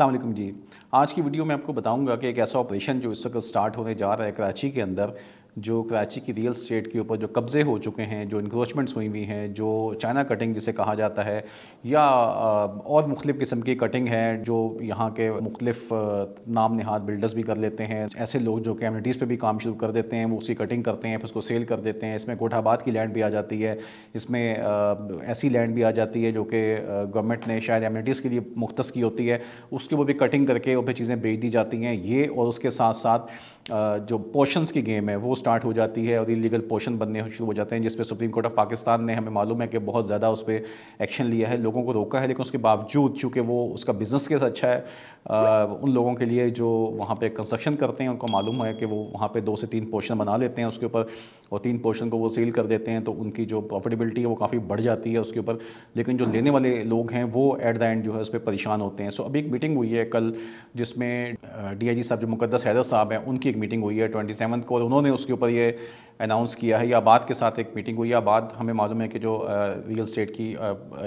अल्लाम जी आज की वीडियो में आपको बताऊंगा कि एक ऐसा ऑपरेशन जो इस वक्त स्टार्ट होने जा रहा है कराची के अंदर जो कराची की रियल स्टेट के ऊपर जो कब्ज़े हो चुके हैं जो इंक्रोचमेंट्स हुई हुई हैं जो चाइना कटिंग जिसे कहा जाता है या और मुख्तलिफ़ किस्म की कटिंग है जो यहाँ के मुख्तफ नाम नहाद बिल्डर्स भी कर लेते हैं ऐसे लोग जो कम्यूनिटीज़ पर भी काम शुरू कर देते हैं वो उसकी कटिंग करते हैं फिर उसको सेल कर देते हैं इसमें कोठाबाद की लैंड भी आ जाती है इसमें ऐसी लैंड भी आ जाती है जो कि गवर्नमेंट ने शायद एम्यूनिटीज़ के लिए मुख्त की होती है उसके वो भी कटिंग करके वो फिर चीज़ें बेच दी जाती हैं ये और उसके साथ साथ जो पोशंस की गेम है वो स्टार्ट हो जाती है और इलीगल पोर्शन बनने शुरू हो जाते हैं जिस पर सुप्रीम कोर्ट ऑफ पाकिस्तान ने हमें मालूम है कि बहुत ज़्यादा उस पर एक्शन लिया है लोगों को रोका है लेकिन उसके बावजूद चूँकि वो उसका बिज़नेस केस अच्छा है आ, उन लोगों के लिए जो वहाँ पर कंस्ट्रक्शन करते हैं उनको मालूम है कि वो वहाँ पर दो से तीन पोर्शन बना लेते हैं उसके ऊपर और तीन पोर्शन को वो सेल कर देते हैं तो उनकी जो प्रॉफिटेबिलिटी है वो काफ़ी बढ़ जाती है उसके ऊपर लेकिन जो लेने वाले लोग हैं वो एट द एंड जो है उस पर परेशान होते हैं सो अभी एक मीटिंग हुई है कल जिसमें डी साहब जो मुकदस हैदर साहब हैं उनकी की एक मीटिंग हुई है ट्वेंटी को और उन्होंने उसके ऊपर ये अनाउंस किया है या बाद के साथ एक मीटिंग हुई या बाद हमें मालूम है कि जो रियल स्टेट की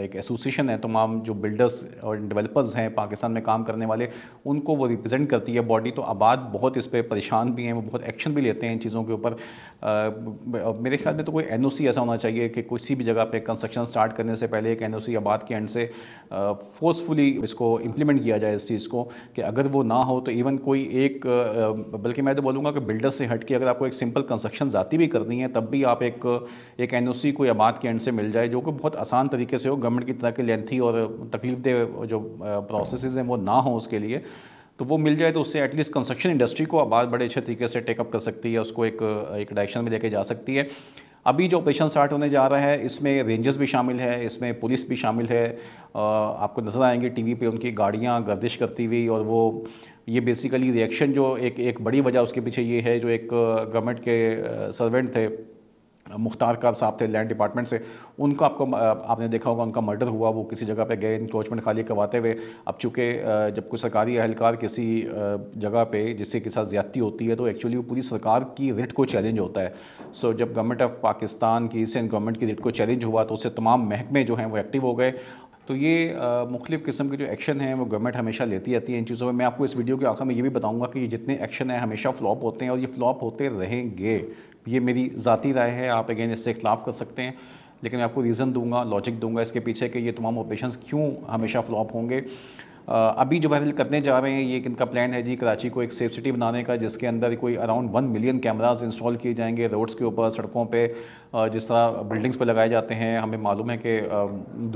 एक एसोसिएशन है तमाम जो बिल्डर्स और डेवलपर्स हैं पाकिस्तान में काम करने वाले उनको वो रिप्रेजेंट करती है बॉडी तो आबाद बहुत इस पर परेशान भी हैं वो बहुत एक्शन भी लेते हैं इन चीज़ों के ऊपर मेरे ख्याल में तो कोई एन ऐसा होना चाहिए कि किसी भी जगह पर कंस्ट्रक्शन स्टार्ट करने से पहले एक एन आबाद के एंड से फोर्सफुली इसको इम्प्लीमेंट किया जाए इस चीज़ को कि अगर वो ना हो तो इवन कोई एक बल्कि मैं तो बोलूँगा कि बिल्डर से हट के अगर आपको एक सिंपल कंस्ट्रक्शन जाती ज़्यादती भी करनी है तब भी आप एक एक एन को या के एंड से मिल जाए जो कि बहुत आसान तरीके से हो गवर्नमेंट की तरह के लेंथी और तकलीफ दे जो प्रोसेस हैं वो ना हो उसके लिए तो वो मिल जाए तो उससे एटलीस्ट कंस्ट्रक्शन इंडस्ट्री को आबाद बड़े अच्छे तरीके से टेकअप कर सकती है उसको एक एक डायरेक्शन में लेके जा सकती है अभी जो ऑपरेशन स्टार्ट होने जा रहा है इसमें रेंजर्स भी शामिल है इसमें पुलिस भी शामिल है आपको नज़र आएंगे टीवी पे उनकी गाड़ियाँ गर्दिश करती हुई और वो ये बेसिकली रिएक्शन जो एक एक बड़ी वजह उसके पीछे ये है जो एक गवर्नमेंट के सर्वेंट थे मुख्तार कार साहब थे लैंड डिपार्टमेंट से उनको आपको आपने देखा होगा उनका मर्डर हुआ वो किसी जगह पे गए इंक्रोचमेंट खाली करवाते हुए अब चूँकि जब कोई सरकारी अहलकार किसी जगह पे जिससे के साथ ज्यादती होती है तो एक्चुअली वो पूरी सरकार की रिट को चैलेंज होता है सो जब गवर्नमेंट ऑफ पाकिस्तान की सेंट गवर्नमेंट की रिट को चैलेंज हुआ तो उससे तमाम महकमे जो हैं वो एक्टिव हो गए तो ये मुख्तु किस्म के जो एक्शन हैं वो गवर्नमेंट हमेशा लेती रहती है इन चीज़ों में मैं आपको इस वीडियो के आखिर में ये भी बताऊंगा कि ये जितने एक्शन हैं हमेशा फ्लॉप होते हैं और ये फ्लॉप होते रहेंगे ये मेरी ज़ाती राय है आप अगेन इससे इख्लाफ कर सकते हैं लेकिन मैं आपको रीज़न दूंगा लॉजिक दूंगा इसके पीछे कि ये तमाम ऑपरेशन क्यों हमेशा फ्लॉप होंगे अभी जो बहरल करने जा रहे हैं ये इनका प्लान है जी कराची को एक सेफ सिटी बनाने का जिसके अंदर कोई around one million cameras install किए जाएंगे रोड्स के ऊपर सड़कों पर जिस तरह बिल्डिंग्स पर लगाए जाते हैं हमें मालूम है कि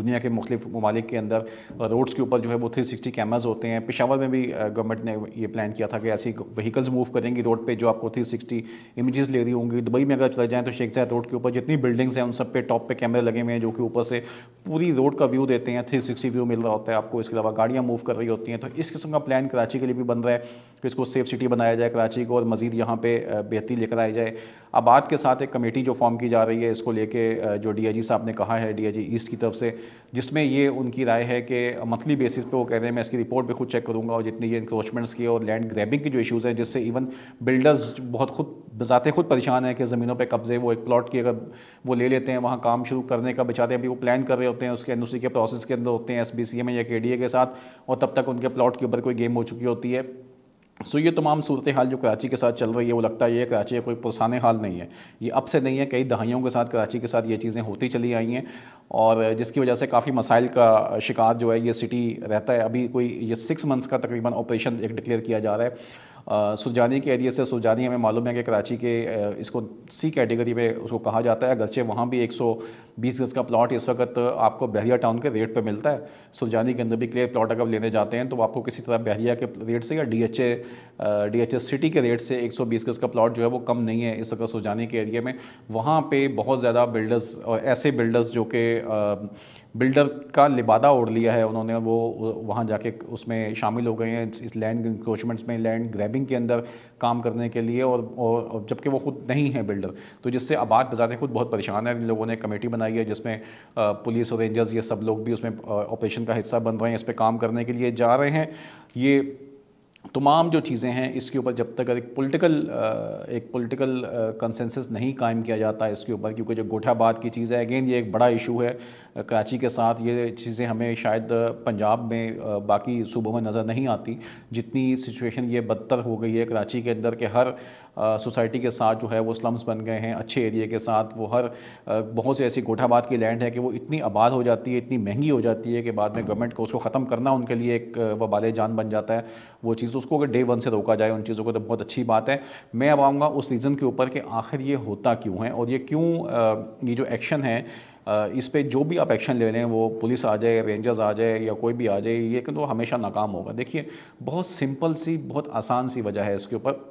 दुनिया के मुख्त ममालिक के अंदर रोड्स के ऊपर जो है वो थ्री सिक्सटी कैमराज होते हैं पेशावर में भी गवर्नमेंट ने ये प्लान किया था कि ऐसी व्हीकल्स मूव करेंगी रोड पर जो आपको थ्री सिक्सटी इमेज़ ले रही होंगी दुबई में अगर चले जाएँ तो शेख जैद रोड के ऊपर जितनी बिल्डिंग्स हैं उन सब पे टॉप पे कैमरे लगे हुए हैं जो कि ऊपर से पूरी रोड का व्यू देते हैं थ्री सिक्सटी व्यू मिल रहा होता है आपको इसके अलावा गाड़ियाँ मूव मूव कर रही होती हैं तो इस किस्म का प्लान कराची के लिए भी बन रहा है कि इसको सेफ सिटी बनाया जाए कराची को और मज़ीद यहाँ पर बेहतरी लेकर आई जाए आबाद के साथ एक कमेटी जो फॉर्म की जा रही है इसको लेके जो जी साहब ने कहा है जी ईस्ट की तरफ से जिसमें ये उनकी राय है कि मंथली बेसिस पे वो कह रहे हैं मैं इसकी रिपोर्ट भी खुद चेक करूँगा और जितनी ये इंक्रोचमेंट्स की और लैंड ग्रैबिंग के जो इशूज़ हैं जिससे इवन बिल्डर्स बहुत खुद बजाते खुद परेशान हैं कि ज़मीनों पर कब्जे वो एक प्लाट की अगर वो ले लेते हैं वहाँ काम शुरू करने का बेचारे अभी वो प्लान कर रहे होते हैं उसके एन के प्रोसेस के अंदर होते हैं एस में या के के साथ और तब तक उनके प्लॉट के ऊपर कोई गेम हो चुकी होती है सो ये तमाम सूरत हाल जो कराची के साथ चल रही है वो लगता है ये कराची का कोई पुरसान हाल नहीं है ये अब से नहीं है कई दहाइयों के साथ कराची के साथ ये चीज़ें होती चली आई हैं और जिसकी वजह से काफ़ी मसाइल का शिकार जो है ये सिटी रहता है अभी कोई ये सिक्स मंथ्स का तकरीबन ऑपरेशन एक डिक्लेयर किया जा रहा है सुरजानी के एरिए से सुरजानी हमें मालूम है कि कराची के इसको सी कैटेगरी में उसको कहा जाता है अगरचे वहाँ भी 120 गज का प्लॉट इस वक्त आपको बहरिया टाउन के रेट पर मिलता है सुरजानी के अंदर भी क्लियर प्लॉट अगर लेने जाते हैं तो आपको किसी तरह बहरिया के रेट से या D D H S city के रेट से 120 गज का प्लॉट जो है वो कम नहीं है इस वक्त सुजाने के एरिया में वहाँ पे बहुत ज़्यादा बिल्डर्स और ऐसे बिल्डर्स जो कि बिल्डर का लिबादा ओढ़ लिया है उन्होंने वो वहाँ जाके उसमें शामिल हो गए हैं इस लैंड इंक्रोचमेंट्स में लैंड ग्रैबिंग के अंदर काम करने के लिए और, और जबकि वो खुद नहीं है बिल्डर तो जिससे आबाद बजाते खुद बहुत परेशान है इन लोगों ने कमेटी बनाई है जिसमें पुलिस और रेंजर्स ये सब लोग भी उसमें ऑपरेशन का हिस्सा बन रहे हैं इस पर काम करने के लिए जा रहे हैं ये तमाम जो चीज़ें हैं इसके ऊपर जब तक एक पॉलिटिकल एक पॉलिटिकल कंसेंसस नहीं कायम किया जाता है इसके ऊपर क्योंकि जो गोठाबाद की चीज़ है अगेन ये एक बड़ा इशू है कराची के साथ ये चीज़ें हमें शायद पंजाब में बाकी सूबों में नज़र नहीं आती जितनी सिचुएशन ये बदतर हो गई है कराची के अंदर के हर सोसाइटी के साथ जो है वो स्लम्स बन गए हैं अच्छे एरिए के साथ वो हर बहुत से ऐसी कोठाबाद की लैंड है कि वो इतनी आबाद हो जाती है इतनी महंगी हो जाती है कि बाद में गवर्नमेंट को उसको ख़त्म करना उनके लिए एक वबाल जान बन जाता है वो चीज़ उसको अगर डे वन से रोका जाए उन चीज़ों को तो बहुत अच्छी बात है मैं अब आऊँगा उस रीज़न के ऊपर कि आखिर ये होता क्यों है और ये क्यों ये जो एक्शन है इस पर जो भी आप एक्शन ले रहे हैं वो पुलिस आ जाए रेंजर्स आ जाए या कोई भी आ जाए ये कि तो हमेशा नाकाम होगा देखिए बहुत सिंपल सी बहुत आसान सी वजह है इसके ऊपर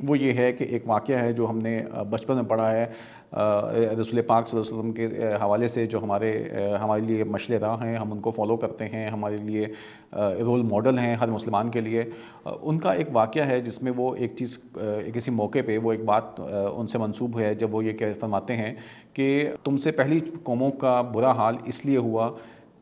वो ये है कि एक वाक़ है जो हमने बचपन में पढ़ा है रसूल पाक वसलम के हवाले से जो हमारे हमारे लिए मशल रहा हैं हम उनको फॉलो करते हैं हमारे लिए रोल मॉडल हैं हर मुसलमान के लिए उनका एक वाक़ है जिसमें वो एक चीज़ किसी मौके पे वो एक बात उनसे मनसूब है जब वो ये कह फरमाते हैं कि तुमसे पहली कौमों का बुरा हाल इसलिए हुआ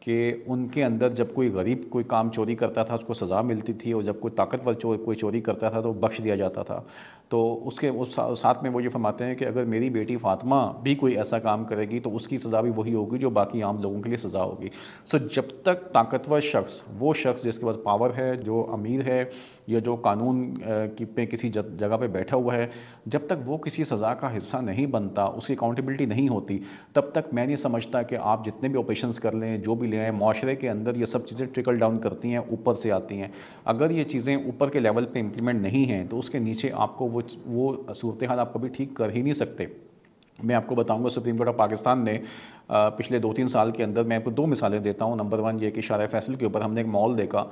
कि उनके अंदर जब कोई गरीब कोई काम चोरी करता था उसको सज़ा मिलती थी और जब कोई ताकतवर चोर कोई चोरी करता था तो बख्श दिया जाता था तो उसके उस साथ में वो ये फरमाते हैं कि अगर मेरी बेटी फातिमा भी कोई ऐसा काम करेगी तो उसकी सज़ा भी वही होगी जो बाकी आम लोगों के लिए सज़ा होगी सो जब तक ताकतवर शख्स वो शख्स जिसके पास पावर है जो अमीर है या जो कानून की पे किसी जगह पे बैठा हुआ है जब तक वो किसी सज़ा का हिस्सा नहीं बनता उसकी अकाउंटेबिलिटी नहीं होती तब तक मैं नहीं समझता कि आप जितने भी ऑपरेशन कर लें जो भी लें माशरे के अंदर ये सब चीज़ें ट्रिकल डाउन करती हैं ऊपर से आती हैं अगर ये चीज़ें ऊपर के लेवल पर इम्प्लीमेंट नहीं हैं तो उसके नीचे आपको वो वो सूरत हाल आप कभी ठीक कर ही नहीं सकते मैं आपको बताऊंगा सुप्रीम कोर्ट ऑफ पाकिस्तान ने पिछले दो तीन साल के अंदर मैं आपको दो मिसालें देता हूँ नंबर वन ये कि शार फैसल के ऊपर हमने एक मॉल देखा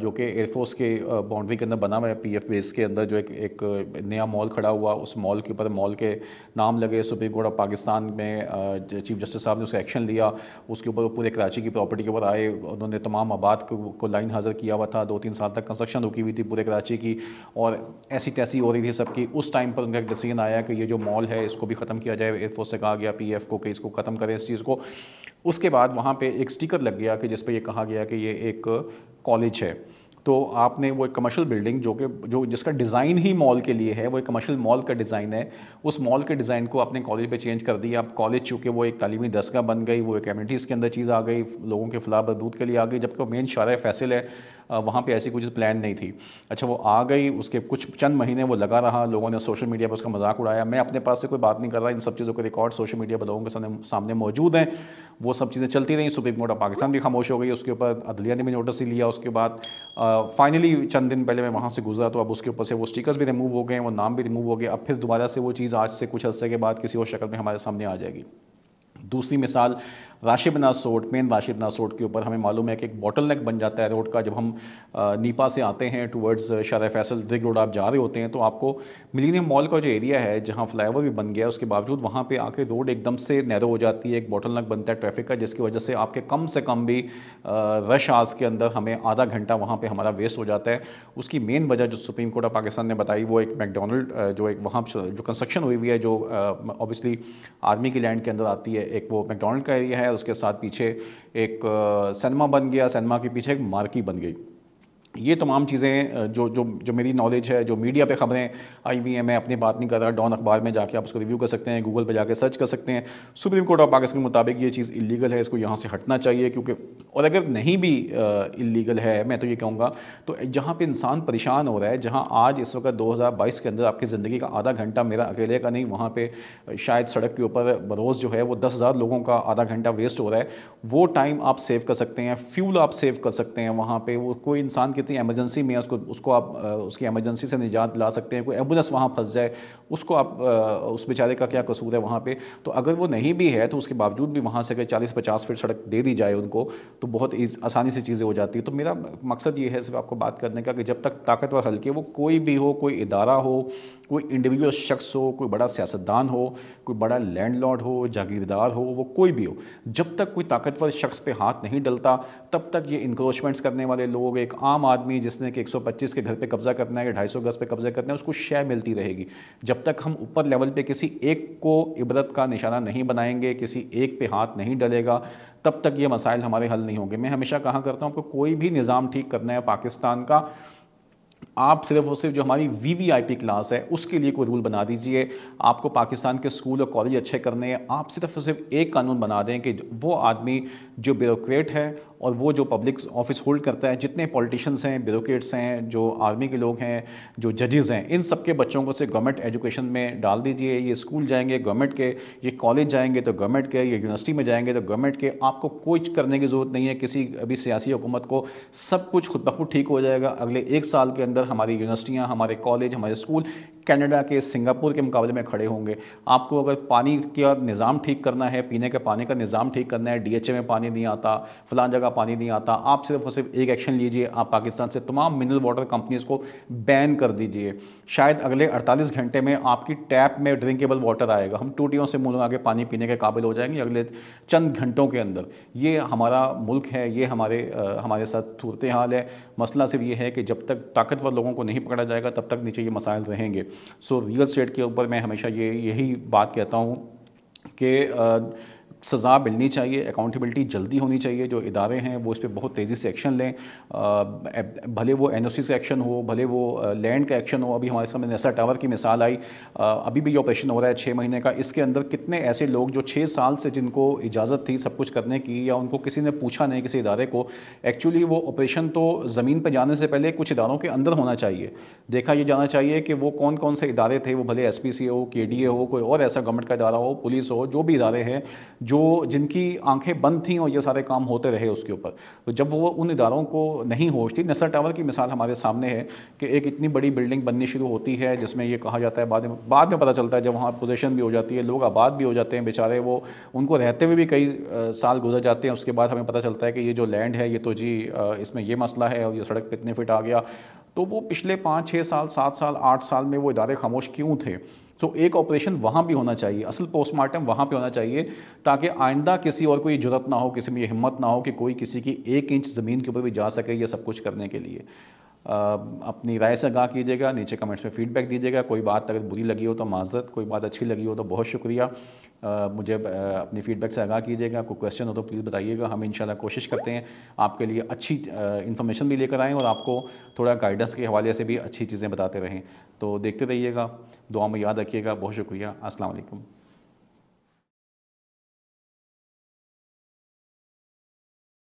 जो कि एयरफोर्स के बाउंड्री के अंदर बना हुआ है पी एफ बेस के अंदर जो एक एक नया मॉल खड़ा हुआ उस मॉल के ऊपर मॉल के नाम लगे सुप्रीम कोर्ट ऑफ पाकिस्तान में चीफ जस्टिस साहब ने उसका एक्शन लिया उसके ऊपर पूरे कराची की प्रॉपर्टी के ऊपर आए उन्होंने तमाम आबाद को, को लाइन हाजिर किया हुआ था दो तीन साल तक कंस्ट्रक्शन रुकी हुई थी पूरे कराची की और ऐसी तैसी हो रही थी सबकी उस टाइम पर उनका एक डिसीजन आया कि ये जो मॉल है इसको भी ख़त्म किया जाए एयरफोर्स से कहा गया पी को कि इसको ख़त्म करें रहे इस चीज़ को उसके बाद वहाँ पे एक स्टिकर लग गया कि जिस पर यह कहा गया कि ये एक कॉलेज है तो आपने वो एक कमर्शियल बिल्डिंग जो कि जो जिसका डिज़ाइन ही मॉल के लिए है वो एक कमर्शियल मॉल का डिज़ाइन है उस मॉल के डिज़ाइन को आपने कॉलेज पे चेंज कर दिया आप कॉलेज चूँकि वो एक तालीमी दसगा बन गई वो एक कम्यूनिटीज़ के अंदर चीज़ आ गई लोगों के फ़िलाह बदबूद के लिए आ गई जबकि वो मेन शार फैसल है वहाँ पे ऐसी कुछ प्लान नहीं थी अच्छा वो आ गई उसके कुछ चंद महीने वो लगा रहा लोगों ने सोशल मीडिया पर उसका मजाक उड़ाया मैं अपने पास से कोई बात नहीं कर रहा इन सब चीज़ों के रिकॉर्ड सोशल मीडिया पर लोगों के सामने सामने मौजूद हैं वो सब चीज़ें चलती रहीं सुप्रीम कोर्ट ऑफ पाकिस्तान भी खामोश हो गई उसके ऊपर अदलिया ने भी नोटिस ही लिया उसके बाद फाइनली चंद दिन पहले मैं वहाँ से गुजरा तो अब उसके ऊपर से वो स्टिकर्स भी रिमूव हो गए वो नाम भी रिमूव हो गए अब फिर दोबारा से वो चीज़ आज से कुछ अर्से के बाद किसी और शक्ल में हमारे सामने आ जाएगी दूसरी मिसाल राशि बनासोट मेन राशि बनासोट के ऊपर हमें मालूम है कि एक बॉटल नेक बन जाता है रोड का जब हम नीपा से आते हैं टूवर्ड्स शार फैसल ड्रिग रोड आप जा रहे होते हैं तो आपको मिलीनियम मॉल का जो एरिया है जहाँ फ्लाईओवर भी बन गया उसके बावजूद वहाँ पर आके रोड एकदम से नैरो हो जाती है एक बॉटल नेक बनता है ट्रैफिक का जिसकी वजह से आपके कम से कम भी रश आज के अंदर हमें आधा घंटा वहाँ पर हमारा वेस्ट हो जाता है उसकी मेन वजह जो सुप्रीम कोर्ट ऑफ पाकिस्तान ने बताई वो एक मैकडोनल्ड जो एक वहाँ जो कंस्ट्रक्शन हुई हुई है जो ऑब्वियसली आर्मी की लैंड के अंदर आती है एक वो मैकडोनल्ड का एरिया है उसके साथ पीछे एक सिनेमा बन गया सिनेमा के पीछे एक मार्की बन गई ये तमाम चीज़ें जो जो जो मेरी नॉलेज है जो मीडिया पे खबरें आई हुई हैं मैं अपनी बात नहीं कर रहा डॉन अखबार में जाके आप उसको रिव्यू कर सकते हैं गूगल पे जाके सर्च कर सकते हैं सुप्रीम कोर्ट ऑफ पाकिस्तान के मुताबिक ये चीज़ इलीगल है इसको यहाँ से हटना चाहिए क्योंकि और अगर नहीं भी इलीगल है मैं तो ये कहूँगा तो जहाँ पर इंसान परेशान हो रहा है जहाँ आज इस वक्त दो के अंदर आपकी ज़िंदगी का आधा घंटा मेरा अकेले का नहीं वहाँ पर शायद सड़क के ऊपर बरोज़ जो है वो दस लोगों का आधा घंटा वेस्ट हो रहा है वो टाइम आप सेव कर सकते हैं फ्यूल आप सेव कर सकते हैं वहाँ पर वो कोई इंसान की कितनी एमरजेंसी में है उसको उसको आप उसकी एमरजेंसी से निजात ला सकते हैं कोई एम्बुलेंस वहाँ फंस जाए उसको आप उस बेचारे का क्या कसूर है वहाँ पर तो अगर वो नहीं भी है तो उसके बावजूद भी वहाँ से अगर चालीस पचास फीट सड़क दे दी जाए उनको तो बहुत आसानी से चीज़ें हो जाती है तो मेरा मकसद ये है सिर्फ आपको बात करने का कि जब तक ताकतवर हल्के वो कोई भी हो कोई इदारा हो कोई इंडिविजुअल शख्स हो कोई बड़ा सियासतदान हो कोई बड़ा लैंडलॉर्ड हो जागीरदार हो वो कोई भी हो जब तक कोई ताकतवर शख्स पे हाथ नहीं डलता तब तक ये इंक्रोचमेंट्स करने वाले लोग एक आम आदमी आदमी जिसने कि 125 के घर पे कब्जा करना है या ढाई गज पे कब्जा करना है उसको शय मिलती रहेगी जब तक हम ऊपर लेवल पे किसी एक को इबरत का निशाना नहीं बनाएंगे किसी एक पे हाथ नहीं डलेगा तब तक ये मसाइल हमारे हल नहीं होंगे मैं हमेशा कहा करता हूँ कि कोई भी निज़ाम ठीक करना है पाकिस्तान का आप सिर्फ और सिर्फ जो हमारी वी वी क्लास है उसके लिए कोई रूल बना दीजिए आपको पाकिस्तान के स्कूल और कॉलेज अच्छे करने हैं आप सिर्फ और सिर्फ एक कानून बना दें कि वो आदमी जो ब्यूरोक्रेट है और वो जो पब्लिक ऑफिस होल्ड करता है जितने पॉलिटिशियंस हैं ब्यूरोट्स हैं जो आर्मी के लोग हैं जो जजेस हैं इन सब बच्चों को से गवर्नमेंट एजुकेशन में डाल दीजिए ये स्कूल जाएंगे गवर्नमेंट के ये कॉलेज जाएंगे तो गवर्नमेंट के ये यूनिवर्सिटी में जाएंगे तो गवर्नमेंट के आपको कोई करने की ज़रूरत नहीं है किसी अभी सियासी हुकूमत को सब कुछ खुद बखुद ठीक हो जाएगा अगले एक साल के अंदर हमारी यूनिवर्सिटियाँ हमारे कॉलेज हमारे स्कूल कनाडा के सिंगापुर के मुकाबले में खड़े होंगे आपको अगर पानी का निज़ाम ठीक करना है पीने के पानी का निज़ाम ठीक करना है डीएचए में पानी नहीं आता फलान जगह पानी नहीं आता आप सिर्फ और सिर्फ एक एक्शन लीजिए आप पाकिस्तान से तमाम मिनरल वाटर कंपनीज़ को बैन कर दीजिए शायद अगले 48 घंटे में आपकी टैप में ड्रिंकेबल वाटर आएगा हम टूटियों से मुँह आगे पानी पीने के काबिल हो जाएंगे अगले चंद घंटों के अंदर ये हमारा मुल्क है ये हमारे आ, हमारे साथ सूरत हाल है मसला सिर्फ ये है कि जब तक ताकतवर लोगों को नहीं पकड़ा जाएगा तब तक नीचे ये मसाइल रहेंगे सो रियल स्टेट के ऊपर मैं हमेशा ये यही बात कहता हूँ कि सज़ा मिलनी चाहिए अकाउंटेबिलिटी जल्दी होनी चाहिए जो इदारे हैं वो इस पर बहुत तेज़ी से एक्शन लें भले वो एन से एक्शन हो भले वो लैंड का एक्शन हो अभी हमारे सामने नेसा टावर की मिसाल आई अभी भी ये ऑपरेशन हो रहा है छः महीने का इसके अंदर कितने ऐसे लोग जो छः साल से जिनको इजाज़त थी सब कुछ करने की या उनको किसी ने पूछा नहीं किसी इदारे को एक्चुअली वो ऑपरेशन तो ज़मीन पर जाने से पहले कुछ इदारों के अंदर होना चाहिए देखा ये जाना चाहिए कि वो कौन कौन से इदारे थे वो भले एस पी सी हो के डी ए हो कोई और ऐसा गवर्नमेंट का इदारा हो पुलिस हो जो भी इदारे हैं जो जिनकी आंखें बंद थी और ये सारे काम होते रहे उसके ऊपर तो जब वो उन इदारों को नहीं होश थी नसर टावर की मिसाल हमारे सामने है कि एक इतनी बड़ी बिल्डिंग बननी शुरू होती है जिसमें ये कहा जाता है बाद में बाद में पता चलता है जब वहाँ पोजिशन भी हो जाती है लोग आबाद भी हो जाते हैं बेचारे वो उनको रहते हुए भी कई साल गुजर जाते हैं उसके बाद हमें पता चलता है कि ये जो लैंड है ये तो जी इसमें ये मसला है और ये सड़क पर इतने फिट आ गया तो वो पिछले पाँच छः साल सात साल आठ साल में वो इदारे खामोश क्यों थे तो एक ऑपरेशन वहाँ भी होना चाहिए असल पोस्टमार्टम वहाँ पे होना चाहिए ताकि आइंदा किसी और को ये जरूरत ना हो किसी में ये हिम्मत ना हो कि कोई किसी की एक इंच ज़मीन के ऊपर भी जा सके ये सब कुछ करने के लिए अपनी राय से आगाह कीजिएगा नीचे कमेंट्स में फीडबैक दीजिएगा कोई बात अगर बुरी लगी हो तो माजरत कोई बात अच्छी लगी हो तो बहुत शुक्रिया मुझे अपनी फ़ीडबैक से आगाह कीजिएगा कोई क्वेश्चन हो तो प्लीज़ बताइएगा हम इंशाल्लाह कोशिश करते हैं आपके लिए अच्छी इन्फॉर्मेशन भी लेकर आएँ और आपको थोड़ा गाइडेंस के हवाले से भी अच्छी चीज़ें बताते रहें तो देखते रहिएगा दुआ में याद रखिएगा बहुत शुक्रिया असलकम